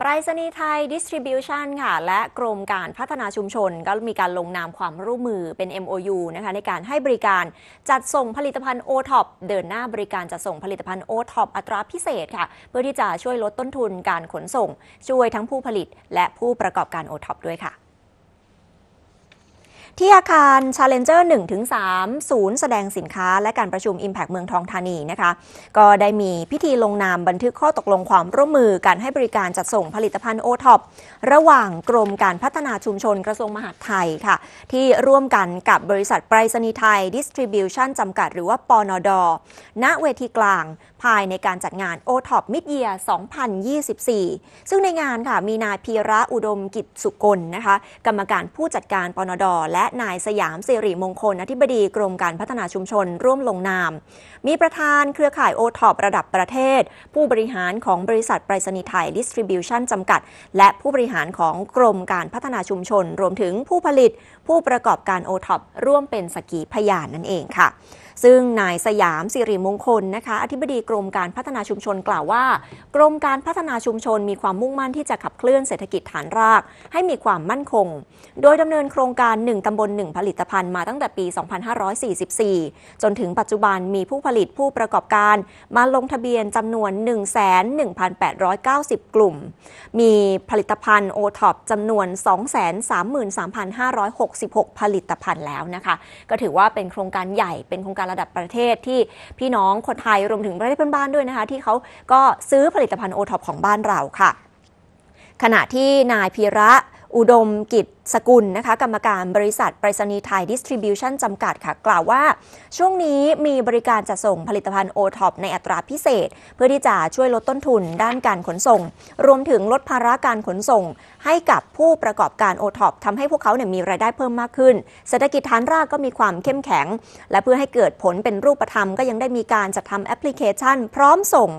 ไปรษณีย์ไทยดิสทริบิวชันค่ะและกรมการพัฒนาชุมชน ก็มีการลงนามความร่วมมือเป็น MOU นะคะในการให้บริการจัดส่งผลิตภัณฑ์ o t o p เดินหน้าบริการจัดส่งผลิตภัณฑ์ o t o p อัตราพิเศษค่ะเพื่อที่จะช่วยลดต้นทุนการขนส่ง ช่วยทั้งผู้ผลิตและผู้ประกอบการ o t o p ด้วยค่ะที่อาคาร Challenger 1-3 ศูนย์แสดงสินค้าและการประชุม Impact เมืองทองธานีนะคะก็ได้มีพิธีลงนามบันทึกข้อตกลงความร่วมมือการให้บริการจัดส่งผลิตภัณฑ์โอท็อประหว่างกรมการพัฒนาชุมชนกระทรวงมหาดไทยค่ะที่ร่วมกันกับบริษัทไปรษณีย์ไทยดิสทริบิวชั่นจำกัดหรือว่าปอนอดอณเวทีกลางภายในการจัดงานโอท็อปมิดเยีย2024 ซึ่งในงานค่ะมีนายพีระอุดมกิจสุกลนะคะกรรมการผู้จัดการปอนอดและนายสยามสิริมงคลอธิบดีกรมการพัฒนาชุมชนร่วมลงนาม มีประธานเครือข่ายโอทอประดับประเทศ ผู้บริหารของบริษัทไปรษณีย์ไทยดิสทริบิวชั่นจำกัด และผู้บริหารของกรมการพัฒนาชุมชน รวมถึงผู้ผลิตผู้ประกอบการโอทอปร่วมเป็นสกีพยานนั่นเองค่ะซึ่งนายสยามสิริมงคลนะคะอธิบดีกรมการพัฒนาชุมชนกล่าวว่า กรมการพัฒนาชุมชนมีความมุ่งมั่นที่จะขับเคลื่อนเศรษฐกิจฐานรากให้มีความมั่นคง โดยดำเนินโครงการ 1ตำบล 1 ผลิตภัณฑ์มาตั้งแต่ปี 2544 จนถึงปัจจุบันมีผู้ผลิตผู้ประกอบการ มาลงทะเบียนจำนวน101,890 กลุ่ม มีผลิตภัณฑ์โอท็อปจำนวน 233,566 ผลิตภัณฑ์แล้วนะคะก็ถือว่าเป็นโครงการใหญ่เป็นโครงการระดับประเทศที่พี่น้อง คนไทย รวมถึงประเทศเพื่อนบ้านด้วยนะคะ ที่เขาก็ซื้อผลิตภัณฑ์โอท็อปของบ้านเราค่ะ ขณะที่นายพีระอุดมกิจสกุลนะคะกรรมการบริษัทไปรษณีย์ไทย ดิสทริบิวชั่น จำกัดค่ะ กล่าวว่า ช่วงนี้มีบริการจัดส่งผลิตภัณฑ์โอท็อปในอัตราพิเศษ เพื่อที่จะช่วยลดต้นทุนด้านการขนส่ง รวมถึงลดภาระการขนส่ง ให้กับผู้ประกอบการโอท็อปทำให้พวกเขาเนี่ยมีรายได้เพิ่มมากขึ้น เศรษฐกิจฐานรากก็มีความเข้มแข็ง และเพื่อให้เกิดผลเป็นรูปธรรม ก็ยังได้มีการจัดทำแอปพลิเคชันพร้อมส่ง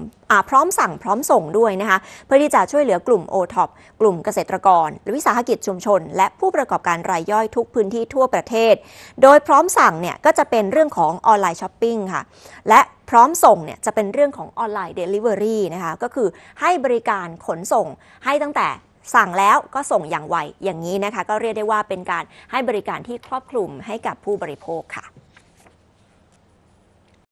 พร้อมสั่งพร้อมส่งด้วยนะคะเพื่อที่จะช่วยเหลือกลุ่มโอท็อปกลุ่มเกษตรกรวิสาหกิจชุมชนและผู้ประกอบการรายย่อยทุกพื้นที่ทั่วประเทศ โดยพร้อมสั่งเนี่ยก็จะเป็นเรื่องของออนไลน์ช้อปปิ้งค่ะ และพร้อมส่งเนี่ยจะเป็นเรื่องของออนไลน์เดลิเวอรี่นะคะก็คือให้บริการขนส่งให้ตั้งแต่สั่งแล้วก็ส่งอย่างไวอย่างนี้นะคะ ก็เรียกได้ว่าเป็นการให้บริการที่ครอบคลุมให้กับผู้บริโภคค่ะ